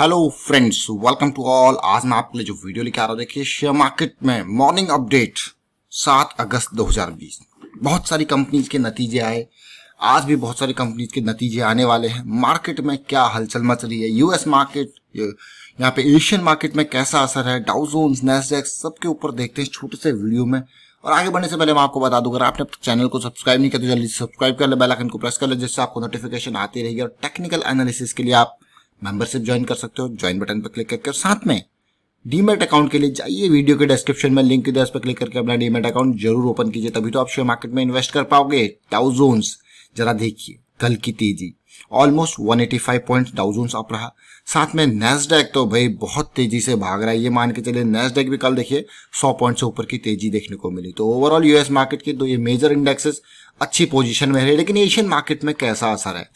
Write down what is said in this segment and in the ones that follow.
hello friends welcome to all आज मैं आपके लिए जो वीडियो लेके आ रहा हूँ देखिए शेयर मार्केट में मॉर्निंग अपडेट 7 अगस्त 2020 बहुत सारी कंपनीज के नतीजे आए आज भी बहुत सारी कंपनीज के नतीजे आने वाले हैं मार्केट में क्या हलचल मच रही है यूएस मार्केट यहाँ पे एशियन मार्केट में कैसा असर है डाउजोन्स नेसडेक सबके ऊपर देखते हैं छोटे से वीडियो में और आगे बढ़ने से पहले मैं आपको बता दूंगा अगर आपने चैनल को सब्सक्राइब नहीं किया तो जल्दी सब्सक्राइब कर ले बेल आइकन को प्रेस कर ले जिससे आपको नोटिफिकेशन आती रहेगी और टेक्निकल एनालिसिस के लिए आप मेंबरशिप ज्वाइन कर सकते हो ज्वाइन बटन पर क्लिक करके साथ में डीमेट अकाउंट के लिए जाइए वीडियो के डिस्क्रिप्शन में लिंक दिया उस पर क्लिक करके अपना डीमेट अकाउंट जरूर ओपन कीजिए तभी तो आप शेयर मार्केट में इन्वेस्ट कर पाओगे थाउजेंड्स जरा देखिए कल की तेजी ऑलमोस्ट 185 पॉइंट डाउजोन्स अप रहा साथ में नेस्डेक तो भाई बहुत तेजी से भाग रहा है ये मान के चले नेस्डेक भी कल देखिए 100 पॉइंट से ऊपर की तेजी देखने को मिली तो ओवरऑल यूएस मार्केट के दो ये मेजर इंडेक्सेस अच्छी पोजीशन में रहे लेकिन एशियन मार्केट में कैसा असर है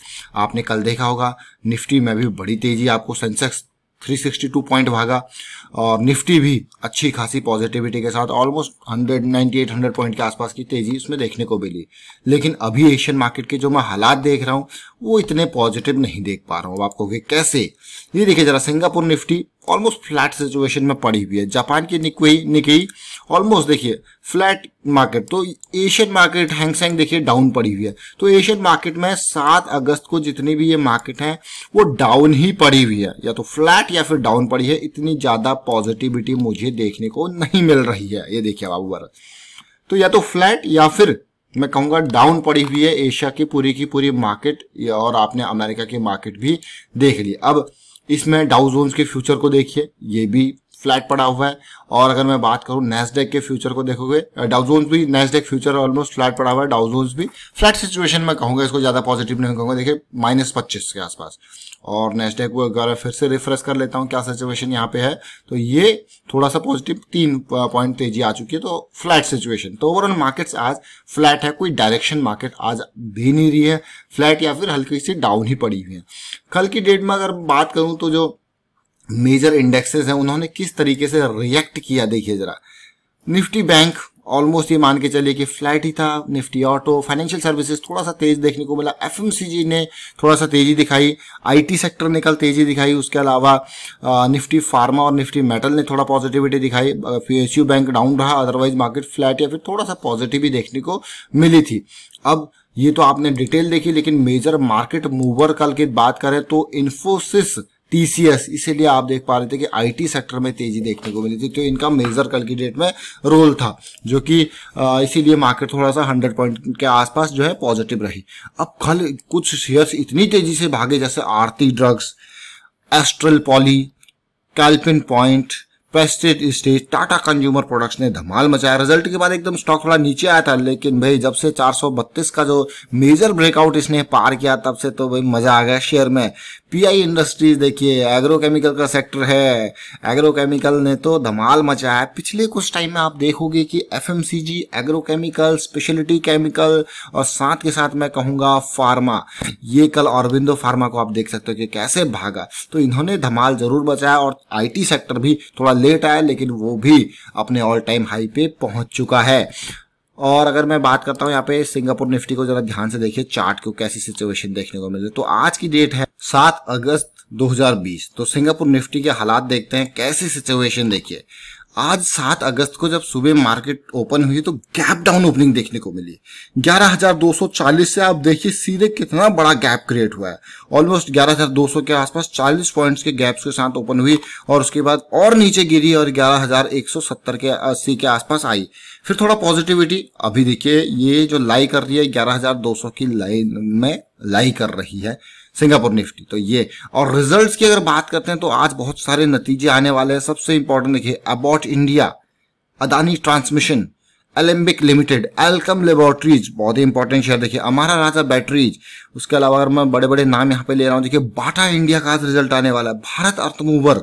आपने कल देखा होगा निफ्टी में भी बड़ी तेजी आपको सेंसेक्स 362 पॉइंट भागा और निफ्टी भी अच्छी खासी पॉजिटिविटी के साथ ऑलमोस्ट 198 100 पॉइंट के आसपास की तेजी उसमें देखने को मिली लेकिन अभी एशियन मार्केट के जो मैं हालात देख रहा हूँ वो इतने पॉजिटिव नहीं देख पा रहा हूँ आपको कैसे ये देखिए जरा Singapore Nifty almost flat situation में पड़ी हुई है जापान की निकोई निकी ऑलमोस्ट देखिए फ्लैट मार्केट तो एशियन मार्केट हैंगसेंग देखिए डाउन पड़ी हुई है तो एशियन मार्केट में सात अगस्त को जितनी भी ये मार्केट हैं वो डाउन ही पड़ी हुई है या तो फ्लैट या फिर डाउन पड़ी है इतनी ज़्यादा पॉजिटिविटी मुझे देखने को नहीं मिल रही है ये देखिए बाबू भारत तो या तो फ्लैट या फिर मैं कहूंगा डाउन पड़ी हुई है एशिया की पूरी की पूरी मार्केट और आपने अमेरिका की मार्केट भी देख ली अब इसमें डाउजोन्स के फ्यूचर को देखिए ये भी फ्लैट पड़ा हुआ है और अगर मैं बात करूं नेस्डेक के फ्यूचर को देखोगे डाउजोन्स भी नेस्डेक फ्यूचर ऑलमोस्ट फ्लैट पड़ा हुआ है डाउजोन्स भी फ्लैट सिचुएशन में कहूंगा इसको ज़्यादा पॉजिटिव नहीं कहूंगा देखिए माइनस पच्चीस के आसपास और नेस्डेक को अगर फिर से रिफ्रेश कर लेता हूँ क्या सिचुएशन यहाँ पे है तो ये थोड़ा सा पॉजिटिव तीन पॉइंट तेजी आ चुकी है तो फ्लैट सिचुएशन तो ओवरऑल मार्केट आज फ्लैट है कोई डायरेक्शन मार्केट आज दे नहीं रही है फ्लैट या फिर हल्की सी डाउन ही पड़ी हुई है कल की डेट में अगर बात करूँ तो जो मेजर इंडेक्सेस हैं उन्होंने किस तरीके से रिएक्ट किया देखिए जरा निफ्टी बैंक ऑलमोस्ट ये मान के चलिए कि फ्लैट ही था निफ्टी ऑटो फाइनेंशियल सर्विसेज थोड़ा सा तेज देखने को मिला एफ ने थोड़ा सा तेजी दिखाई आईटी सेक्टर ने कल तेजी दिखाई उसके अलावा निफ्टी फार्मा और निफ्टी मेटल ने थोड़ा पॉजिटिविटी दिखाई पी बैंक डाउन रहा अदरवाइज मार्केट फ्लैट या फिर थोड़ा सा पॉजिटिव ही देखने को मिली थी अब ये तो आपने डिटेल देखी लेकिन मेजर मार्केट मूवर कल की बात करें तो इन्फोसिस टीसीएस इसीलिए आप देख पा रहे थे कि आईटी सेक्टर में तेजी देखने को मिली थी तो इनका मेजर कल की डेट में रोल था जो कि इसीलिए मार्केट थोड़ा सा हंड्रेड पॉइंट के आसपास जो है पॉजिटिव रही अब कल कुछ शेयर्स इतनी तेजी से भागे जैसे आरती ड्रग्स एस्ट्रल पॉली कैल्पिन पॉइंट पेस्टेड स्टेज टाटा कंज्यूमर प्रोडक्ट्स ने धमाल मचाया रिजल्ट के बाद एकदम स्टॉक थोड़ा नीचे आया था लेकिन भाई जब से 432 का जो मेजर ब्रेकआउट इसने पार किया तब से तो भाई मजा आ गया शेयर में पीआई इंडस्ट्रीज देखिए एग्रोकेमिकल का सेक्टर है एग्रोकेमिकल ने तो धमाल मचाया है पिछले कुछ टाइम में आप देखोगे कि एफएमसीजी एग्रोकेमिकल स्पेशलिटी केमिकल और साथ के साथ मैं कहूंगा फार्मा ये कल अरविंदो फार्मा को आप देख सकते हो कि कैसे भागा तो इन्होंने धमाल जरूर बचाया और आई सेक्टर भी थोड़ा लेट आया लेकिन वो भी अपने ऑल टाइम हाई पे पहुंच चुका है और अगर मैं बात करता हूँ यहाँ पे सिंगापुर निफ्टी को जरा ध्यान से देखिए चार्ट को कैसी सिचुएशन देखने को मिले तो आज की डेट है सात अगस्त 2020 तो सिंगापुर निफ्टी के हालात देखते हैं कैसी सिचुएशन देखिए आज सात अगस्त को जब सुबह मार्केट ओपन हुई तो गैप डाउन ओपनिंग देखने को मिली 11,240 से आप देखिए सीधे कितना बड़ा गैप क्रिएट हुआ है ऑलमोस्ट 11,200 के आसपास 40 पॉइंट्स के गैप्स के साथ ओपन हुई और उसके बाद और नीचे गिरी और 11,170 के अस्सी के आसपास आई फिर थोड़ा पॉजिटिविटी अभी देखिए ये जो लाई कर रही है सौ की लाइन में लाई कर रही है सिंगापुर निफ्टी तो ये और रिजल्ट्स की अगर बात करते हैं तो आज बहुत सारे नतीजे आने वाले हैं सबसे इंपॉर्टेंट देखिए Abbott India Adani transmission Alembic limited Alkem laboratories बहुत ही इंपॉर्टेंट शेयर देखिए अमारा राजा बैटरीज उसके अलावा अगर मैं बड़े बड़े नाम यहाँ पे ले रहा हूँ देखिए बाटा इंडिया का आज रिजल्ट आने वाला है भारत अर्थमूवर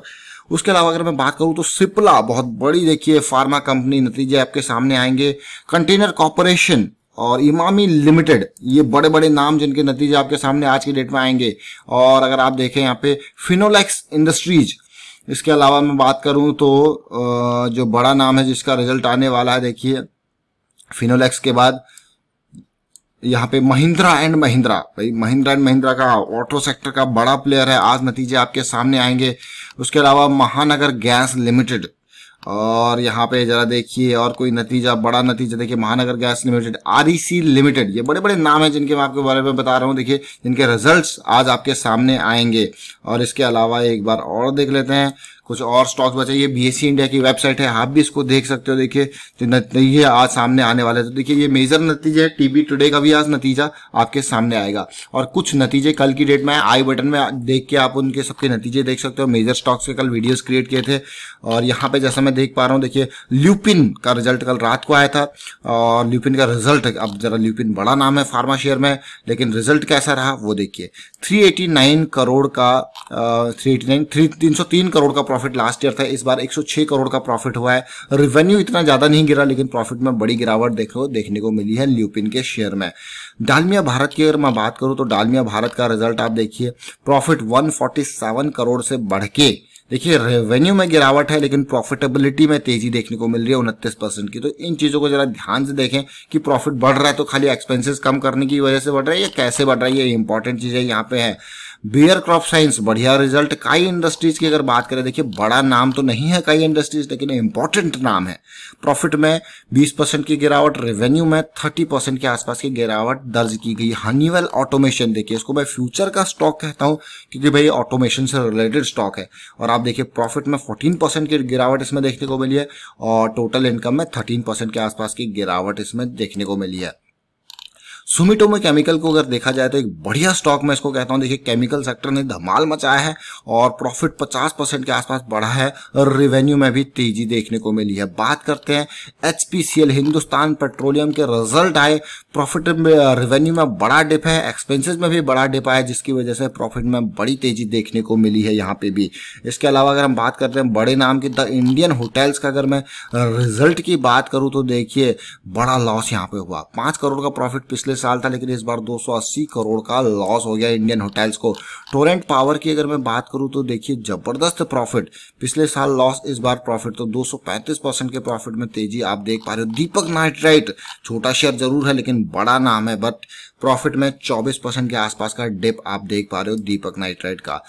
उसके अलावा अगर मैं बात करूँ तो सिप्ला बहुत बड़ी देखिए फार्मा कंपनी नतीजे आपके सामने आएंगे कंटेनर कॉरपोरेशन और इमामी लिमिटेड ये बड़े बड़े नाम जिनके नतीजे आपके सामने आज के डेट में आएंगे और अगर आप देखें यहाँ पे फिनोलेक्स इंडस्ट्रीज इसके अलावा मैं बात करूं तो जो बड़ा नाम है जिसका रिजल्ट आने वाला है देखिए फिनोलेक्स के बाद यहाँ पे महिंद्रा एंड महिंद्रा भाई महिंद्रा एंड महिंद्रा का ऑटो सेक्टर का बड़ा प्लेयर है आज नतीजे आपके सामने आएंगे उसके अलावा महानगर गैस लिमिटेड और यहाँ पे जरा देखिए और कोई नतीजा बड़ा नतीजा देखिए महानगर गैस लिमिटेड आरईसी लिमिटेड ये बड़े बड़े नाम हैं जिनके मैं आपके बारे में बता रहा हूँ देखिए जिनके रिजल्ट्स आज आपके सामने आएंगे और इसके अलावा एक बार और देख लेते हैं कुछ और स्टॉक्स बचे ये बी इंडिया e की वेबसाइट है आप भी इसको देख सकते हो देखिए जो तो नतीजे आज सामने आने वाले तो देखिए ये मेजर नतीजे है टीबी टुडे का भी आज नतीजा आपके सामने आएगा और कुछ नतीजे कल की डेट में आई बटन में देख के आप उनके सबके नतीजे देख सकते हो मेजर स्टॉक्स के कल वीडियोज क्रिएट किए थे और यहाँ पे जैसा मैं देख पा रहा हूँ देखिये ल्यूपिन का रिजल्ट कल रात को आया था और ल्यूपिन का रिजल्ट अब जरा ल्यूपिन बड़ा नाम है फार्मा शेयर में लेकिन रिजल्ट कैसा रहा वो देखिए थ्री करोड़ का थ्री एटी नाइन थ्री तीन सौ तीन करोड़ का प्रॉफिट लास्ट ईयर था इस बार 106 करोड़ का प्रॉफिट हुआ है रिवेन्यू इतना ज़्यादा नहीं गिरा लेकिन प्रॉफिट में बड़ी गिरावट देखो देखने को मिली है ल्यूपिन के शेयर में डालमिया भारत की अगर मैं बात करूं तो डालमिया भारत का रिजल्ट आप देखिए प्रॉफिट वन करोड़ से बढ़ के देखिए रेवेन्यू में गिरावट है लेकिन प्रॉफिटेबिलिटी में तेजी देखने को मिल रही है उनतीस परसेंट की तो इन चीजों को जरा ध्यान से देखें कि प्रॉफिट बढ़ रहा है तो खाली एक्सपेंसेस कम करने की वजह से बढ़ रहा है या कैसे बढ़ रहा है ये इंपॉर्टेंट चीजें यहाँ पे है बियर क्रॉप साइंस बढ़िया रिजल्ट काई इंडस्ट्रीज की अगर बात करें देखिए बड़ा नाम तो नहीं है काई इंडस्ट्रीज लेकिन इंपॉर्टेंट नाम है प्रॉफिट में 20 परसेंट की गिरावट रेवेन्यू में 30 परसेंट के आसपास की गिरावट दर्ज की गई हनीवेल ऑटोमेशन देखिए इसको मैं फ्यूचर का स्टॉक कहता हूँ क्योंकि भाई ऑटोमेशन से रिलेटेड स्टॉक है और आप देखिए प्रॉफिट में फोर्टीन की गिरावट इसमें देखने को मिली है और टोटल इनकम में थर्टीन के आसपास की गिरावट इसमें देखने को मिली है सुमिटोमो केमिकल को अगर देखा जाए तो एक बढ़िया स्टॉक मैं इसको कहता हूँ देखिए केमिकल सेक्टर ने धमाल मचाया है और प्रॉफिट 50 परसेंट के आसपास बढ़ा है और रेवेन्यू में भी तेजी देखने को मिली है बात करते हैं एचपीसीएल हिंदुस्तान पेट्रोलियम के रिजल्ट आए प्रॉफिट रेवेन्यू में बड़ा डिप है एक्सपेंसिस में भी बड़ा डिप आया जिसकी वजह से प्रॉफिट में बड़ी तेजी देखने को मिली है यहाँ पे भी इसके अलावा अगर हम बात करते हैं बड़े नाम की द इंडियन होटल्स का अगर मैं रिजल्ट की बात करूँ तो देखिए बड़ा लॉस यहाँ पे हुआ पाँच करोड़ का प्रॉफिट पिछले पिछले साल था लेकिन इस बार 280 करोड़ का लॉस हो गया इंडियन होटल्स को टोरेंट पावर की अगर मैं बात करूं तो देखिए जबरदस्त प्रॉफिट पिछले साल लॉस इस बार प्रॉफिट तो 235 परसेंट के प्रॉफिट में तेजी आप देख पा रहे हो दीपक नाइट्राइट छोटा शेयर जरूर है लेकिन बड़ा नाम है बट प्रॉफिट में 24 परसेंट के आसपास का डिप आप देख पा रहे हो दीपक नाइट्राइट का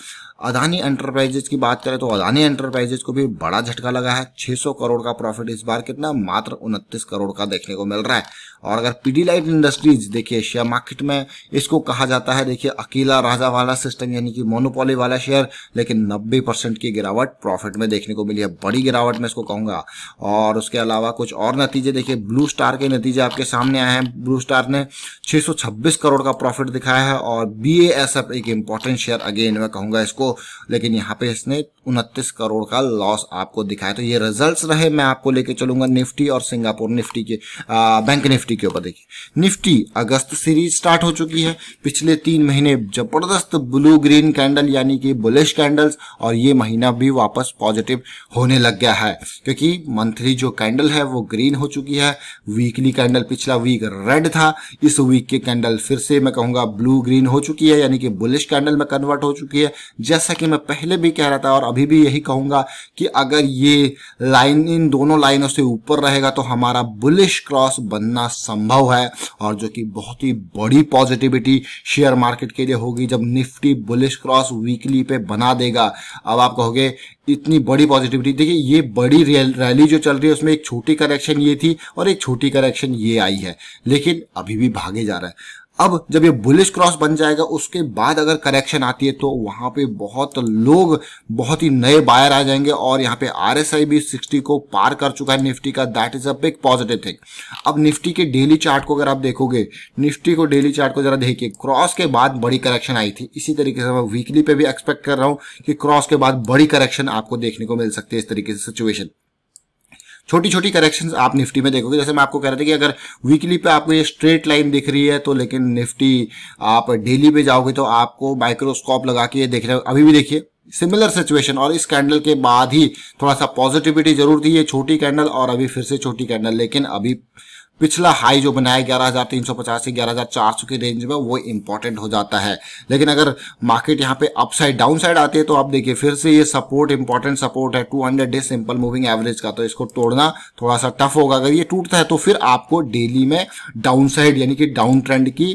अदानी एंटरप्राइजेस की बात करें तो अदानी एंटरप्राइजेस को भी बड़ा झटका लगा है 600 करोड़ का प्रॉफिट इस बार कितना मात्र उनतीस करोड़ का देखने को मिल रहा है और अगर पीडी लाइट इंडस्ट्रीज देखिए शेयर मार्केट में इसको कहा जाता है देखिए अकेला राजा वाला सिस्टम यानी कि मोनोपोली वाला शेयर लेकिन नब्बे परसेंट की गिरावट प्रॉफिट में देखने को मिली है बड़ी गिरावट में इसको कहूंगा और उसके अलावा कुछ और नतीजे देखिए ब्लू स्टार के नतीजे आपके सामने आए हैं ब्लू स्टार ने छह बीस करोड़ का प्रॉफिट दिखाया है और बी एक इंपॉर्टेंट शेयर अगेन मैं कहूंगा इसको लेकिन यहाँ पे इसने उनतीस करोड़ का लॉस आपको दिखाया तो ये रिजल्ट्स रहे मैं आपको लेके चलूंगा निफ्टी और सिंगापुर निफ्टी के आ, बैंक निफ्टी के ऊपर देखिए निफ्टी अगस्त सीरीज स्टार्ट हो चुकी है पिछले तीन महीने जबरदस्त ब्लू ग्रीन कैंडल यानी कि बुलिश कैंडल्स और ये महीना भी वापस पॉजिटिव होने लग गया है क्योंकि मंथली जो कैंडल है वो ग्रीन हो चुकी है वीकली कैंडल पिछला वीक रेड था इस वीक के कैंडल कल फिर से मैं कहूंगा ब्लू ग्रीन हो चुकी है यानी कि बुलिश कैंडल में कन्वर्ट हो चुकी है जैसा कि मैं पहले भी कह रहा था और अभी भी यही कहूंगा कि अगर ये लाइन इन दोनों लाइनों से ऊपर रहेगा तो हमारा बुलिश क्रॉस बनना संभव है और जो कि बहुत ही बड़ी पॉजिटिविटी शेयर मार्केट के लिए होगी जब निफ्टी बुलिश क्रॉस वीकली पे बना देगा अब आप कहोगे इतनी बड़ी पॉजिटिविटी देखिए ये बड़ी रैली जो चल रही है उसमें एक छोटी करेक्शन ये थी और एक छोटी करेक्शन ये आई है लेकिन अभी भी भागे जा रहा है अब जब ये बुलिश क्रॉस बन जाएगा उसके बाद अगर करेक्शन आती है तो वहां पे बहुत लोग बहुत ही नए बायर आ जाएंगे और यहाँ पे आर एस आई भी सिक्सटी को पार कर चुका है निफ्टी का that is a big positive thing अब निफ्टी के डेली चार्ट को अगर आप देखोगे निफ्टी को डेली चार्ट को जरा देखिए क्रॉस के बाद बड़ी करेक्शन आई थी इसी तरीके से मैं वीकली पे भी एक्सपेक्ट कर रहा हूँ कि क्रॉस के बाद बड़ी करेक्शन आपको देखने को मिल सकती है इस तरीके से सिचुएशन छोटी छोटी करेक्शन आप निफ्टी में देखोगे जैसे मैं आपको कह रहा था कि अगर वीकली पे आपको ये स्ट्रेट लाइन दिख रही है तो लेकिन निफ्टी आप डेली पे जाओगे तो आपको माइक्रोस्कोप लगा के ये देख रहे हो अभी भी देखिए सिमिलर सिचुएशन और इस कैंडल के बाद ही थोड़ा सा पॉजिटिविटी जरूर थी ये छोटी कैंडल और अभी फिर से छोटी कैंडल लेकिन अभी पिछला हाई जो बनाया ग्यारह हज़ार तीन सौ पचास से ग्यारह हज़ार चार सौ के रेंज में वो इंपॉर्टेंट हो जाता है लेकिन अगर मार्केट यहाँ पे अपसाइड डाउन साइड आती है तो आप देखिए फिर से ये सपोर्ट इंपॉर्टेंट सपोर्ट है two hundred day simple moving average का तो इसको तोड़ना थोड़ा सा टफ होगा अगर ये टूटता है तो फिर आपको डेली में डाउन साइड यानी कि डाउन ट्रेंड की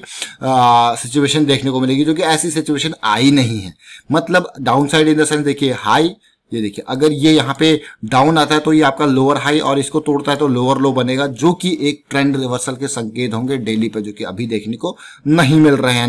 सिचुएशन देखने को मिलेगी जो कि ऐसी सिचुएशन आई नहीं है मतलब down side in the sense देखिए हाई ये देखिए अगर ये यहाँ पे डाउन आता है तो ये आपका लोअर हाई और इसको तोड़ता है तो लोअर लो बनेगा जो कि एक ट्रेंड रिवर्सल के संकेत होंगे डेली पे जो कि अभी देखने को नहीं मिल रहे हैं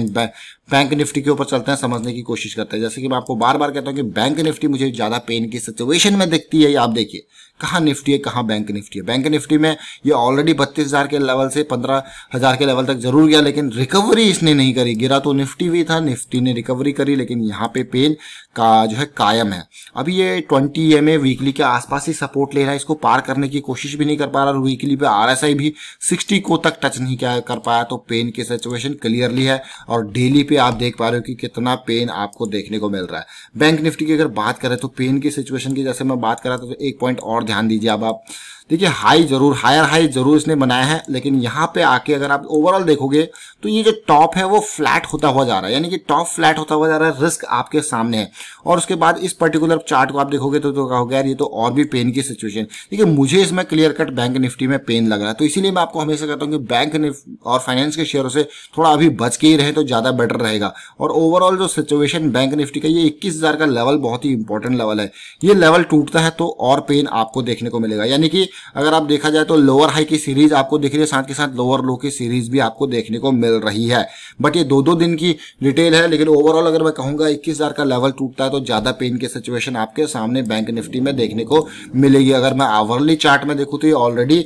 बैंक निफ्टी के ऊपर चलते हैं समझने की कोशिश करते हैं जैसे कि मैं आपको बार बार कहता हूँ कि बैंक निफ्टी मुझे ज़्यादा पेन की सिचुएशन में दिखती है ये आप देखिए कहाँ निफ्टी है कहाँ बैंक निफ्टी है बैंक निफ्टी में ये ऑलरेडी बत्तीस हज़ार के लेवल से पंद्रह हज़ार के लेवल तक जरूर गया लेकिन रिकवरी इसने नहीं करी गिरा तो निफ्टी भी था निफ्टी ने रिकवरी करी लेकिन यहाँ पे पेन का जो है कायम है अभी ये ट्वेंटी एम वीकली के आसपास ही सपोर्ट ले रहा है इसको पार करने की कोशिश भी नहीं कर पा रहा और वीकली पे आर भी सिक्सटी को तक टच नहीं कर पाया तो पेन की सिचुएशन क्लियरली है और डेली पे भी आप देख पा रहे हो कि कितना पेन आपको देखने को मिल रहा है बैंक निफ्टी की अगर बात करें तो पेन की सिचुएशन की जैसे मैं बात कर रहा था तो एक पॉइंट और ध्यान दीजिए अब आप देखिए हाई जरूर हायर हाई जरूर इसने बनाया है लेकिन यहाँ पे आके अगर आप ओवरऑल देखोगे तो ये जो टॉप है वो फ्लैट होता हुआ जा रहा है यानी कि टॉप फ्लैट होता हुआ जा रहा है रिस्क आपके सामने है और उसके बाद इस पर्टिकुलर चार्ट को आप देखोगे तो, तो कहोगे यार ये तो और भी पेन की सिचुएशन देखिए मुझे इसमें क्लियर कट बैंक निफ्टी में पेन लग रहा है तो इसीलिए मैं आपको हमेशा कहता हूँ कि बैंक और फाइनेंस के शेयरों से थोड़ा अभी बच के ही रहे तो ज़्यादा बेटर रहे रहेगा और ओवरऑल जो सिचुएशन बैंक निफ्टी का ये इक्कीस हज़ार का लेवल बहुत ही इंपॉर्टेंट लेवल है ये लेवल टूटता है तो और पेन आपको देखने को मिलेगा यानी कि अगर आप देखा जाए तो लोअर हाई की सीरीज आपको दिख रही है साथ के साथ लोअर लो की सीरीज भी आपको देखने को मिल रही है बट ये दो दो दिन की डिटेल है लेकिन ओवरऑल अगर मैं कहूंगा इक्कीस का लेवल टूटता है तो ज़्यादा पेन की सिचुएशन आपके सामने बैंक निफ्टी में देखने को मिलेगी अगर मैं आवरली चार्ट में देखू तो ये ऑलरेडी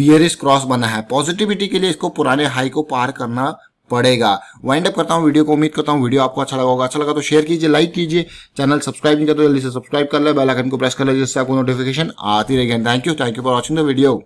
बियरिस क्रॉस बना है पॉजिटिविटी के लिए इसको पुराने हाई को पार करना पड़ेगा वाइंड अप करता हूँ वीडियो को उम्मीद करता हूँ वीडियो आपको अच्छा लगा होगा अच्छा लगा तो शेयर कीजिए लाइक कीजिए चैनल सब्सक्राइब नहीं करते तो जल्दी से सब्सक्राइब कर ले बेल आइकन को प्रेस कर ले जिससे आपको नोटिफिकेशन आती रहेगी thank you thank you for watching the video